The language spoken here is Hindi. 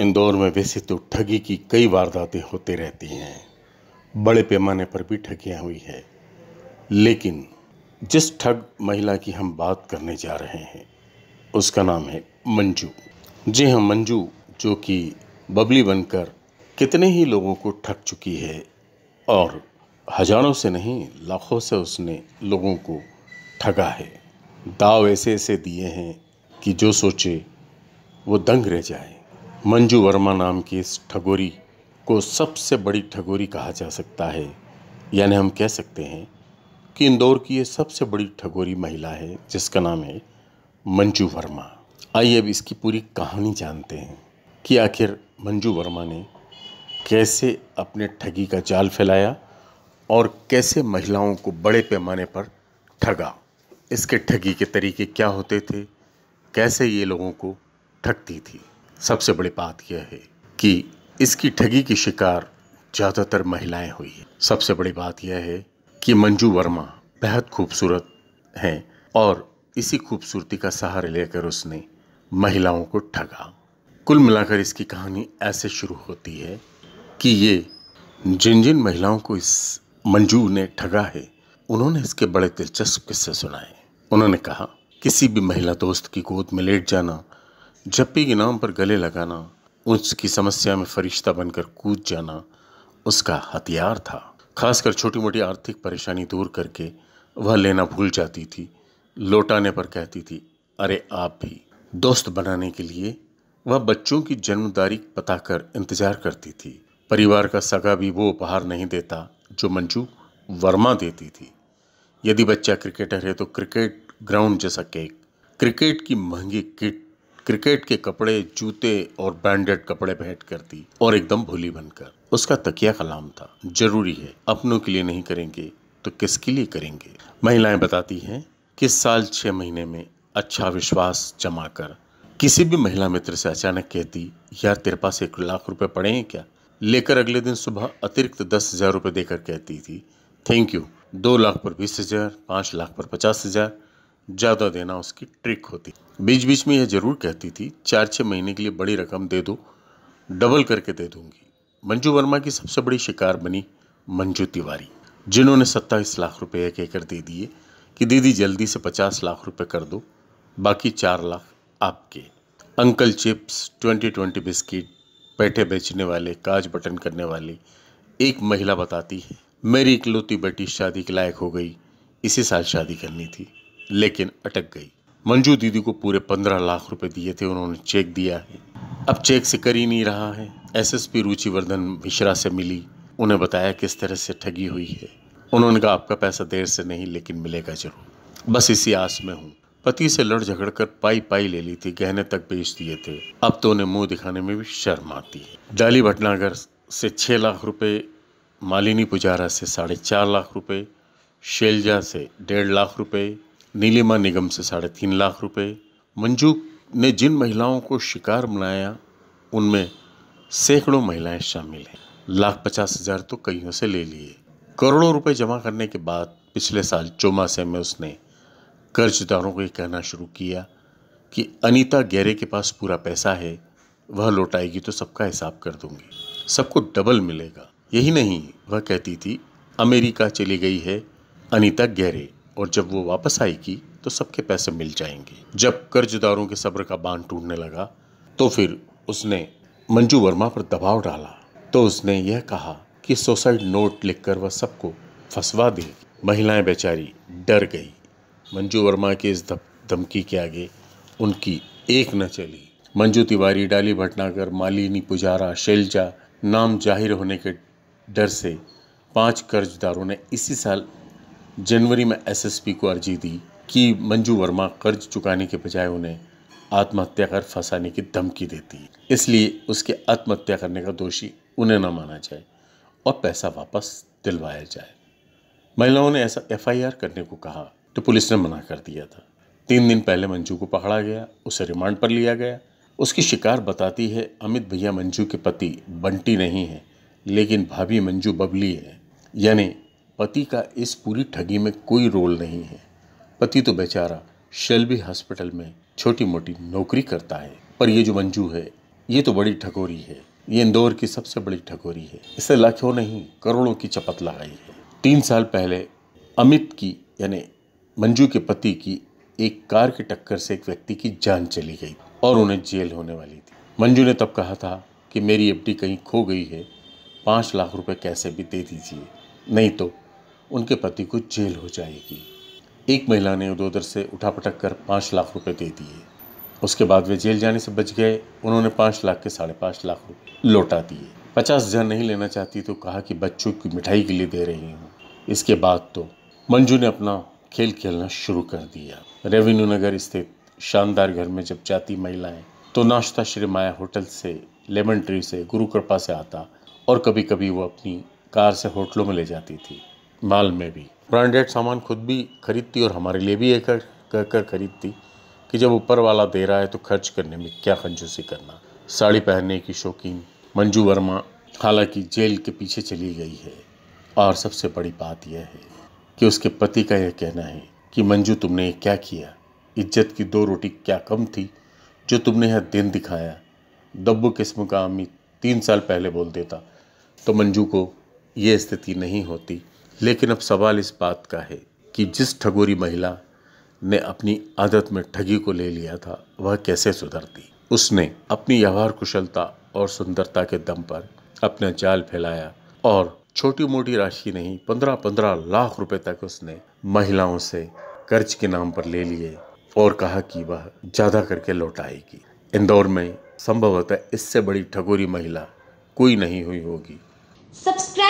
इंदौर में वैसे तो ठगी की कई वारदातें होते रहती हैं बड़े पैमाने पर भी ठगियाँ हुई है लेकिन जिस ठग महिला की हम बात करने जा रहे हैं उसका नाम है मंजू जी हाँ मंजू जो कि बबली बनकर कितने ही लोगों को ठग चुकी है और हजारों से नहीं लाखों से उसने लोगों को ठगा है दाव ऐसे ऐसे दिए हैं कि जो सोचे वो दंग रह जाए मंजू वर्मा नाम की इस ठगोरी को सबसे बड़ी ठगोरी कहा जा सकता है यानी हम कह सकते हैं कि इंदौर की ये सबसे बड़ी ठगोरी महिला है जिसका नाम है मंजू वर्मा आइए अब इसकी पूरी कहानी जानते हैं कि आखिर मंजू वर्मा ने कैसे अपने ठगी का जाल फैलाया और कैसे महिलाओं को बड़े पैमाने पर ठगा इसके ठगी के तरीके क्या होते थे कैसे ये लोगों को ठगती थी सबसे बड़ी बात यह है कि इसकी ठगी की शिकार ज़्यादातर महिलाएं हुई है सबसे बड़ी बात यह है कि मंजू वर्मा बेहद खूबसूरत हैं और इसी खूबसूरती का सहारा लेकर उसने महिलाओं को ठगा कुल मिलाकर इसकी कहानी ऐसे शुरू होती है कि ये जिन जिन महिलाओं को इस मंजू ने ठगा है उन्होंने इसके बड़े दिलचस्प किस्से सुनाए उन्होंने कहा किसी भी महिला दोस्त की गोद में लेट जाना जप्पी के नाम पर गले लगाना उसकी समस्या में फरिश्ता बनकर कूद जाना उसका हथियार था खासकर छोटी मोटी आर्थिक परेशानी दूर करके वह लेना भूल जाती थी लौटाने पर कहती थी अरे आप भी दोस्त बनाने के लिए वह बच्चों की जन्म तारीख पता कर इंतजार करती थी परिवार का सगा भी वो उपहार नहीं देता जो मंजू वर्मा देती थी यदि बच्चा क्रिकेटर है तो क्रिकेट ग्राउंड जैसा केक क्रिकेट की महंगी किट क्रिकेट के कपड़े जूते और ब्रांडेड कपड़े पहन करती और एकदम भोली बनकर उसका तकिया कलाम था जरूरी है अपनों के लिए नहीं करेंगे तो किसके लिए करेंगे महिलाएं बताती हैं कि साल छः महीने में अच्छा विश्वास जमा कर किसी भी महिला मित्र से अचानक कहती यार तेरे पास एक लाख रुपए पड़े हैं क्या लेकर अगले दिन सुबह अतिरिक्त दस हज़ार रुपये देकर कहती थी थैंक यू दो लाख पर बीस हज़ार पाँच लाख पर पचास हज़ार ज़्यादा देना उसकी ट्रिक होती बीच बीच में यह ज़रूर कहती थी चार छः महीने के लिए बड़ी रकम दे दो डबल करके दे दूंगी मंजू वर्मा की सबसे बड़ी शिकार बनी मंजू तिवारी जिन्होंने सत्ताईस लाख रुपए एक कर दे दिए कि दीदी जल्दी से पचास लाख रुपए कर दो बाकी चार लाख आपके uncle chips twenty twenty biscuit बैठे बेचने वाले काज बटन करने वाली एक महिला बताती है मेरी इकलौती बेटी शादी के लायक हो गई इसी साल शादी करनी थी लेकिन अटक गई मंजू दीदी को पूरे पंद्रह लाख रुपए दिए थे उन्होंने चेक दिया है अब चेक से कर ही नहीं रहा है एसएसपी रुचिवर्धन मिश्रा से मिली उन्हें बताया किस तरह से ठगी हुई है उन्होंने कहा आपका पैसा देर से नहीं लेकिन मिलेगा जरूर बस इसी आस में हूँ पति से लड़ झगड़ कर पाई पाई ले ली थी गहने तक बेच दिए थे अब तो उन्हें मुंह दिखाने में भी शर्म आती है डाली भटनागर से छः लाख रुपए मालिनी पुजारा से साढ़े चार लाख रुपए शैलजा से डेढ़ लाख रुपए नीलिमा निगम से साढ़े तीन लाख रुपए मंजू ने जिन महिलाओं को शिकार बनाया उनमें सैकड़ों महिलाएं शामिल हैं लाख पचास हजार तो कईयों से ले लिए करोड़ों रुपए जमा करने के बाद पिछले साल चौमासे में उसने कर्जदारों को यह कहना शुरू किया कि अनीता गैरे के पास पूरा पैसा है वह लौटाएगी तो सबका हिसाब कर दूंगी सबको डबल मिलेगा यही नहीं वह कहती थी अमेरिका चली गई है अनीता गैरे और जब वो वापस आएगी तो सबके पैसे मिल जाएंगे जब कर्जदारों के सब्र का बांध टूटने लगा तो फिर उसने मंजू वर्मा पर दबाव डाला तो उसने यह कहा कि सुसाइड नोट लिखकर वह सबको फंसवा दे महिलाएं बेचारी डर गई मंजू वर्मा के इस धमकी के आगे उनकी एक न चली मंजू तिवारी डाली भटनागर मालिनी पुजारा शैलजा नाम जाहिर होने के डर से पांच कर्जदारों ने इसी साल जनवरी में एसएसपी को अर्जी दी कि मंजू वर्मा कर्ज चुकाने के बजाय उन्हें आत्महत्या कर फंसाने की धमकी देती इसलिए उसके आत्महत्या करने का दोषी उन्हें न माना जाए और पैसा वापस दिलवाया जाए महिलाओं ने ऐसा एफआईआर करने को कहा तो पुलिस ने मना कर दिया था तीन दिन पहले मंजू को पकड़ा गया उसे रिमांड पर लिया गया उसकी शिकार बताती है अमित भैया मंजू के पति बंटी नहीं है लेकिन भाभी मंजू बबली है यानी पति का इस पूरी ठगी में कोई रोल नहीं है पति तो बेचारा शेल्बी हॉस्पिटल में छोटी मोटी नौकरी करता है पर ये जो मंजू है ये तो बड़ी ठगोरी है ये इंदौर की सबसे बड़ी ठगोरी है इससे लाखों नहीं करोड़ों की चपत लगाई है तीन साल पहले अमित की यानी मंजू के पति की एक कार की टक्कर से एक व्यक्ति की जान चली गई और उन्हें जेल होने वाली थी मंजू ने तब कहा था कि मेरी एफ कहीं खो गई है पाँच लाख रुपए कैसे भी दे दीजिए नहीं तो उनके पति को जेल हो जाएगी एक महिला ने उदोदर से उठापटक कर पाँच लाख रुपए दे दिए उसके बाद वे जेल जाने से बच गए उन्होंने पाँच लाख के साढ़े पाँच लाख रुपये लौटा दिए पचास हज़ार नहीं लेना चाहती तो कहा कि बच्चों की मिठाई के लिए दे रही हूँ इसके बाद तो मंजू ने अपना खेल खेलना शुरू कर दिया रेवेन्यू नगर स्थित शानदार घर में जब जाती महिलाएं तो नाश्ता श्री माया होटल से लेमन ट्री से गुरु कृपा से आता और कभी कभी वो अपनी कार से होटलों में ले जाती थी माल में भी ब्रांडेड सामान खुद भी खरीदती और हमारे लिए भी एक कर कर, खरीदती कि जब ऊपर वाला दे रहा है तो खर्च करने में क्या कंजूसी करना साड़ी पहनने की शौकीन मंजू वर्मा हालांकि जेल के पीछे चली गई है और सबसे बड़ी बात यह है कि उसके पति का यह कहना है कि मंजू तुमने क्या किया इज्जत की दो रोटी क्या कम थी जो तुमने यह दिन दिखाया दब्बू किस्म का आमी तीन साल पहले बोल देता तो मंजू को ये स्थिति नहीं होती लेकिन अब सवाल इस बात का है कि जिस ठगोरी महिला ने अपनी आदत में ठगी को ले लिया था वह कैसे सुधरती उसने अपनी व्यवहार कुशलता और सुंदरता के दम पर अपना जाल फैलाया और छोटी मोटी राशि नहीं पंद्रह पंद्रह लाख रुपए तक उसने महिलाओं से कर्ज के नाम पर ले लिए और कहा कि वह ज़्यादा करके लौटाएगी इंदौर में संभवतः इससे बड़ी ठगोरी महिला कोई नहीं हुई होगी सब्सक्राइब